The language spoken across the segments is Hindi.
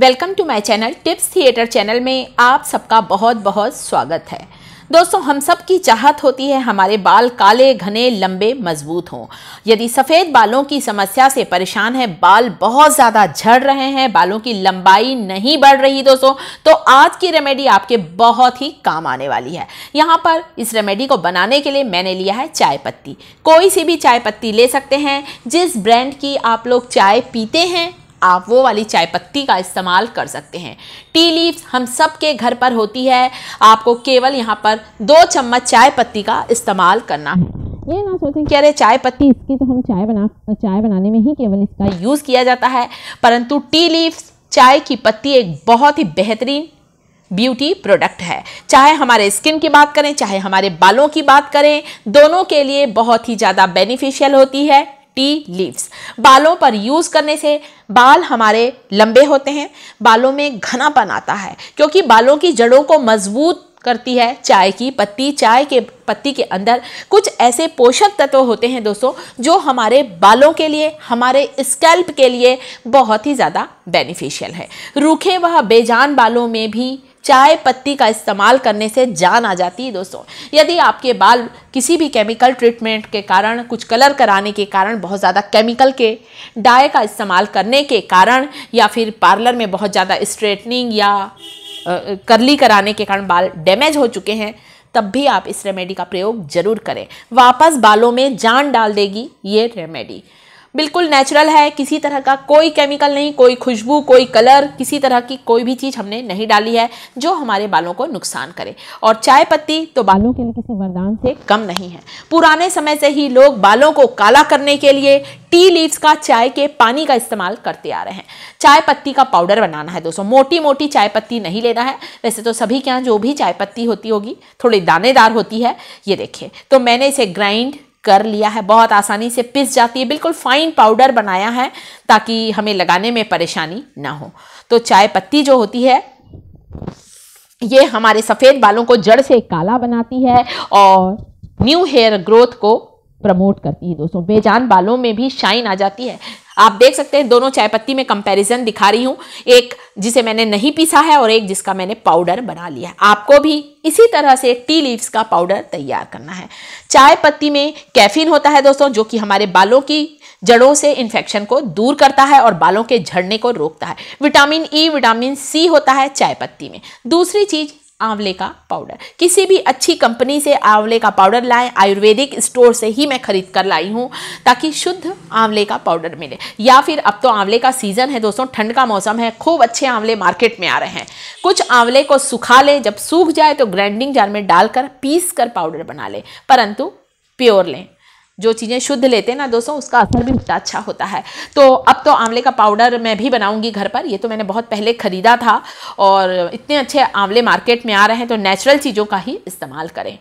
welcome to my channel Tips Theatre channel में आप सबका बहुत बहुत स्वागत है दोस्तों हम सब की चाहत होती है हमारे बाल काले घने लंबे मजबूत हों यदि सफ़ेद बालों की समस्या से परेशान है बाल बहुत ज़्यादा झड़ रहे हैं बालों की लंबाई नहीं बढ़ रही दोस्तों तो आज की रेमेडी आपके बहुत ही काम आने वाली है यहाँ पर इस रेमेडी को बनाने के लिए मैंने लिया है चाय पत्ती कोई सी भी चाय पत्ती ले सकते हैं जिस ब्रांड की आप लोग चाय पीते हैं आप वो वाली चाय पत्ती का इस्तेमाल कर सकते हैं टी लीव्स हम सब के घर पर होती है आपको केवल यहाँ पर दो चम्मच चाय पत्ती का इस्तेमाल करना है ये ना सोचें कि अरे चाय पत्ती इसकी तो हम चाय बना चाय बनाने में ही केवल इसका यूज़ किया जाता है परंतु टी लीव्स चाय की पत्ती एक बहुत ही बेहतरीन ब्यूटी प्रोडक्ट है चाहे हमारे स्किन की बात करें चाहे हमारे बालों की बात करें दोनों के लिए बहुत ही ज़्यादा बेनिफिशियल होती है टी लीव्स बालों पर यूज़ करने से बाल हमारे लंबे होते हैं बालों में घनापन आता है क्योंकि बालों की जड़ों को मजबूत करती है चाय की पत्ती चाय के पत्ती के अंदर कुछ ऐसे पोषक तत्व होते हैं दोस्तों जो हमारे बालों के लिए हमारे स्कैल्प के लिए बहुत ही ज़्यादा बेनिफिशियल है रूखे वह बेजान बालों में भी चाय पत्ती का इस्तेमाल करने से जान आ जाती है दोस्तों यदि आपके बाल किसी भी केमिकल ट्रीटमेंट के कारण कुछ कलर कराने के कारण बहुत ज़्यादा केमिकल के डाय का इस्तेमाल करने के कारण या फिर पार्लर में बहुत ज़्यादा स्ट्रेटनिंग या करली कराने के कारण बाल डैमेज हो चुके हैं तब भी आप इस रेमेडी का प्रयोग जरूर करें वापस बालों में जान डाल देगी ये रेमेडी बिल्कुल नेचुरल है किसी तरह का कोई केमिकल नहीं कोई खुशबू कोई कलर किसी तरह की कोई भी चीज़ हमने नहीं डाली है जो हमारे बालों को नुकसान करे और चाय पत्ती तो बालों के लिए किसी वरदान से कम नहीं है पुराने समय से ही लोग बालों को काला करने के लिए टी लीव्स का चाय के पानी का इस्तेमाल करते आ रहे हैं चाय पत्ती का पाउडर बनाना है दोस्तों मोटी मोटी चाय पत्ती नहीं लेना है वैसे तो सभी के यहाँ जो भी चाय पत्ती होती होगी थोड़ी दानेदार होती है ये देखिए तो मैंने इसे ग्राइंड कर लिया है बहुत आसानी से पिस जाती है बिल्कुल फाइन पाउडर बनाया है ताकि हमें लगाने में परेशानी ना हो तो चाय पत्ती जो होती है ये हमारे सफ़ेद बालों को जड़ से काला बनाती है और न्यू हेयर ग्रोथ को प्रमोट करती है दोस्तों बेजान बालों में भी शाइन आ जाती है आप देख सकते हैं दोनों चाय पत्ती में कंपैरिजन दिखा रही हूँ एक जिसे मैंने नहीं पीसा है और एक जिसका मैंने पाउडर बना लिया है आपको भी इसी तरह से टी लीव्स का पाउडर तैयार करना है चाय पत्ती में कैफीन होता है दोस्तों जो कि हमारे बालों की जड़ों से इन्फेक्शन को दूर करता है और बालों के झड़ने को रोकता है vitamin E e, vitamin C होता है चाय पत्ती में दूसरी चीज़ आंवले का पाउडर किसी भी अच्छी कंपनी से आंवले का पाउडर लाएं आयुर्वेदिक स्टोर से ही मैं ख़रीद कर लाई हूँ ताकि शुद्ध आंवले का पाउडर मिले या फिर अब तो आंवले का सीज़न है दोस्तों ठंड का मौसम है खूब अच्छे आंवले मार्केट में आ रहे हैं कुछ आंवले को सुखा लें जब सूख जाए तो ग्राइंडिंग जार में डालकर पीस कर पाउडर बना लें परंतु प्योर लें जो चीज़ें शुद्ध लेते हैं ना दोस्तों उसका असर भी बहुत अच्छा होता है तो अब तो आंवले का पाउडर मैं भी बनाऊंगी घर पर ये तो मैंने बहुत पहले ख़रीदा था और इतने अच्छे आंवले मार्केट में आ रहे हैं तो नेचुरल चीज़ों का ही इस्तेमाल करें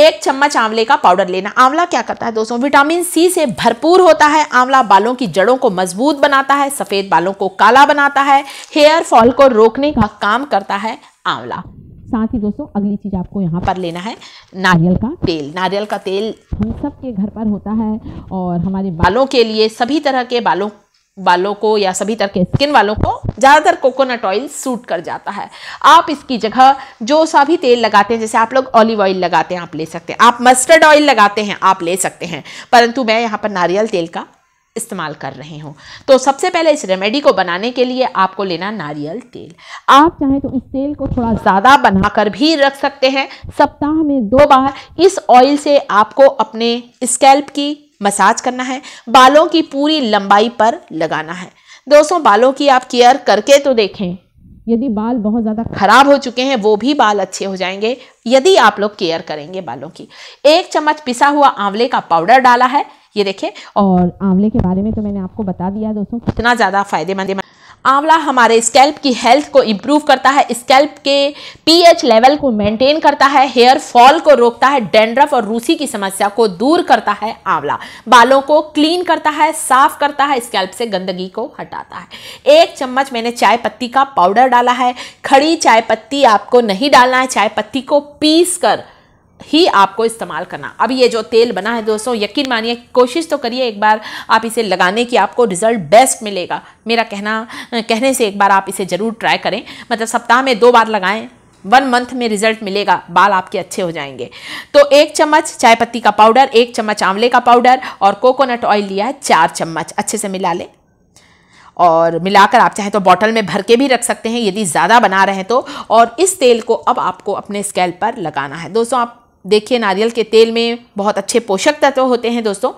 एक चम्मच आंवले का पाउडर लेना आंवला क्या करता है दोस्तों विटामिन सी से भरपूर होता है आंवला बालों की जड़ों को मजबूत बनाता है सफ़ेद बालों को काला बनाता है हेयर फॉल को रोकने का काम करता है आंवला साथ ही दोस्तों अगली चीज़ आपको यहाँ पर लेना है नारियल का तेल नारियल का तेल हम सब के घर पर होता है और हमारे बालों के लिए सभी तरह के बालों बालों को या सभी तरह के स्किन वालों को ज़्यादातर कोकोनट ऑयल सूट कर जाता है आप इसकी जगह जो सा भी तेल लगाते हैं जैसे आप लोग ऑलिव ऑयल लगाते हैं आप ले सकते हैं आप मस्टर्ड ऑयल लगाते हैं आप ले सकते हैं परंतु मैं यहाँ पर नारियल तेल का इस्तेमाल कर रहे हो तो सबसे पहले इस रेमेडी को बनाने के लिए आपको लेना नारियल तेल आप चाहें तो इस तेल को थोड़ा ज़्यादा बनाकर भी रख सकते हैं सप्ताह में दो बार इस ऑयल से आपको अपने स्कैल्प की मसाज करना है बालों की पूरी लंबाई पर लगाना है दोस्तों बालों की आप केयर करके तो देखें यदि बाल बहुत ज़्यादा खराब हो चुके हैं वो भी बाल अच्छे हो जाएंगे यदि आप लोग केयर करेंगे बालों की एक चम्मच पिसा हुआ आंवले का पाउडर डाला है ये देखें और आंवले के बारे में तो मैंने आपको बता दिया दोस्तों कितना ज़्यादा फ़ायदेमंद है आंवला हमारे स्कैल्प की हेल्थ को इम्प्रूव करता है स्कैल्प के पीएच लेवल को मेंटेन करता है हेयर फॉल को रोकता है डेंड्रफ और रूसी की समस्या को दूर करता है आंवला बालों को क्लीन करता है साफ करता है स्कैल्प से गंदगी को हटाता है एक चम्मच मैंने चाय पत्ती का पाउडर डाला है खड़ी चाय पत्ती आपको नहीं डालना है चाय पत्ती को पीस कर ही आपको इस्तेमाल करना अब ये जो तेल बना है दोस्तों यकीन मानिए कोशिश तो करिए एक बार आप इसे लगाने की आपको रिज़ल्ट बेस्ट मिलेगा मेरा कहना कहने से एक बार आप इसे ज़रूर ट्राई करें मतलब सप्ताह में दो बार लगाएं वन मंथ में रिजल्ट मिलेगा बाल आपके अच्छे हो जाएंगे तो एक चम्मच चाय पत्ती का पाउडर एक चम्मच आंवले का पाउडर और कोकोनट ऑयल लिया है चार चम्मच अच्छे से मिला लें और मिलाकर आप चाहे तो बॉटल में भर के भी रख सकते हैं यदि ज़्यादा बना रहे हैं तो और इस तेल को अब आपको अपने स्केल पर लगाना है दोस्तों आप देखिए नारियल के तेल में बहुत अच्छे पोषक तत्व होते हैं दोस्तों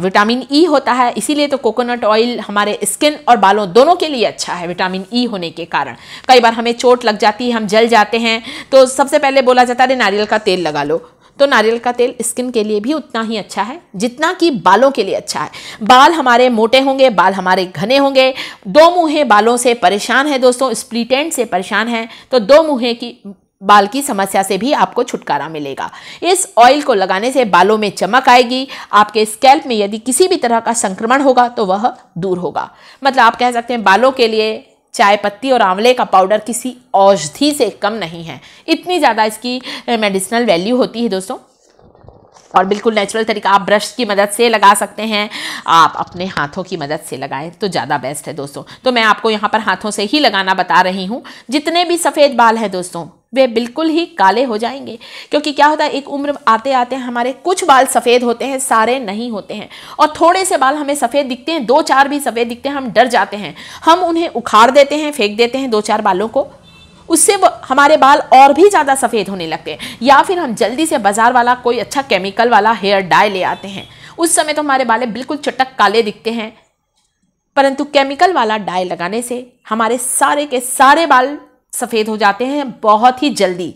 विटामिन ई e होता है इसीलिए तो कोकोनट ऑयल हमारे स्किन और बालों दोनों के लिए अच्छा है विटामिन ई e होने के कारण कई बार हमें चोट लग जाती है हम जल जाते हैं तो सबसे पहले बोला जाता है नारियल का तेल लगा लो तो नारियल का तेल स्किन के लिए भी उतना ही अच्छा है जितना कि बालों के लिए अच्छा है बाल हमारे मोटे होंगे बाल हमारे घने होंगे दो मुँहें बालों से परेशान है दोस्तों स्प्लीटेंट से परेशान है तो दो मुँहें की बाल की समस्या से भी आपको छुटकारा मिलेगा इस ऑयल को लगाने से बालों में चमक आएगी आपके स्कैल्प में यदि किसी भी तरह का संक्रमण होगा तो वह दूर होगा मतलब आप कह सकते हैं बालों के लिए चाय पत्ती और आंवले का पाउडर किसी औषधि से कम नहीं है इतनी ज़्यादा इसकी मेडिसिनल वैल्यू होती है दोस्तों और बिल्कुल नेचुरल तरीका आप ब्रश की मदद से लगा सकते हैं आप अपने हाथों की मदद से लगाएं तो ज़्यादा बेस्ट है दोस्तों तो मैं आपको यहाँ पर हाथों से ही लगाना बता रही हूँ जितने भी सफ़ेद बाल हैं दोस्तों वे बिल्कुल ही काले हो जाएंगे क्योंकि क्या होता है एक उम्र आते आते हमारे कुछ बाल सफ़ेद होते हैं सारे नहीं होते हैं और थोड़े से बाल हमें सफ़ेद दिखते हैं दो चार भी सफ़ेद दिखते हैं हम डर जाते हैं हम उन्हें उखाड़ देते हैं फेंक देते हैं दो चार बालों को उससे वो हमारे बाल और भी ज़्यादा सफ़ेद होने लगते हैं या फिर हम जल्दी से बाज़ार वाला कोई अच्छा केमिकल वाला हेयर डाई ले आते हैं उस समय तो हमारे बाल बिल्कुल चटक काले दिखते हैं परंतु केमिकल वाला डाई लगाने से हमारे सारे के सारे बाल सफ़ेद हो जाते हैं बहुत ही जल्दी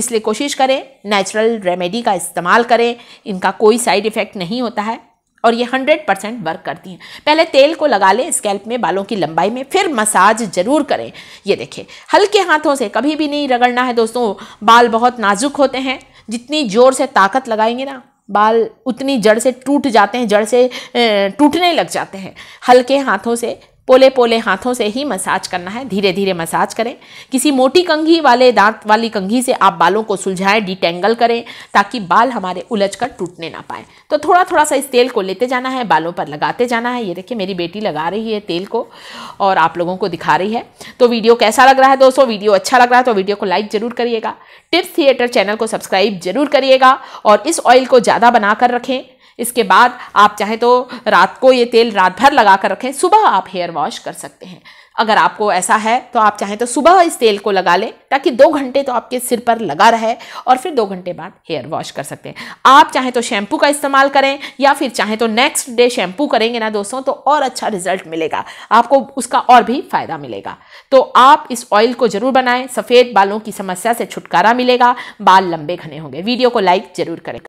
इसलिए कोशिश करें नेचुरल रेमेडी का इस्तेमाल करें इनका कोई साइड इफ़ेक्ट नहीं होता है और ये हंड्रेड परसेंट वर्क करती हैं पहले तेल को लगा लें स्कैल्प में बालों की लंबाई में फिर मसाज जरूर करें ये देखें हल्के हाथों से कभी भी नहीं रगड़ना है दोस्तों बाल बहुत नाजुक होते हैं जितनी ज़ोर से ताकत लगाएंगे ना बाल उतनी जड़ से टूट जाते हैं जड़ से टूटने लग जाते हैं हल्के हाथों से पोले पोले हाथों से ही मसाज करना है धीरे धीरे मसाज करें किसी मोटी कंघी वाले दांत वाली कंघी से आप बालों को सुलझाएं डिटेंगल करें ताकि बाल हमारे उलझ कर टूटने ना पाए तो थोड़ा थोड़ा सा इस तेल को लेते जाना है बालों पर लगाते जाना है ये देखिए मेरी बेटी लगा रही है तेल को और आप लोगों को दिखा रही है तो वीडियो कैसा लग रहा है दोस्तों वीडियो अच्छा लग रहा है तो वीडियो को लाइक ज़रूर करिएगा टिप्स थिएटर चैनल को सब्सक्राइब जरूर करिएगा और इस ऑयल को ज़्यादा बनाकर रखें इसके बाद आप चाहे तो रात को ये तेल रात भर लगा कर रखें सुबह आप हेयर वॉश कर सकते हैं अगर आपको ऐसा है तो आप चाहें तो सुबह इस तेल को लगा लें ताकि दो घंटे तो आपके सिर पर लगा रहे और फिर दो घंटे बाद हेयर वॉश कर सकते हैं आप चाहें तो शैम्पू का इस्तेमाल करें या फिर चाहें तो नेक्स्ट डे शैम्पू करेंगे ना दोस्तों तो और अच्छा रिजल्ट मिलेगा आपको उसका और भी फ़ायदा मिलेगा तो आप इस ऑयल को ज़रूर बनाएं सफ़ेद बालों की समस्या से छुटकारा मिलेगा बाल लंबे घने होंगे वीडियो को लाइक ज़रूर करें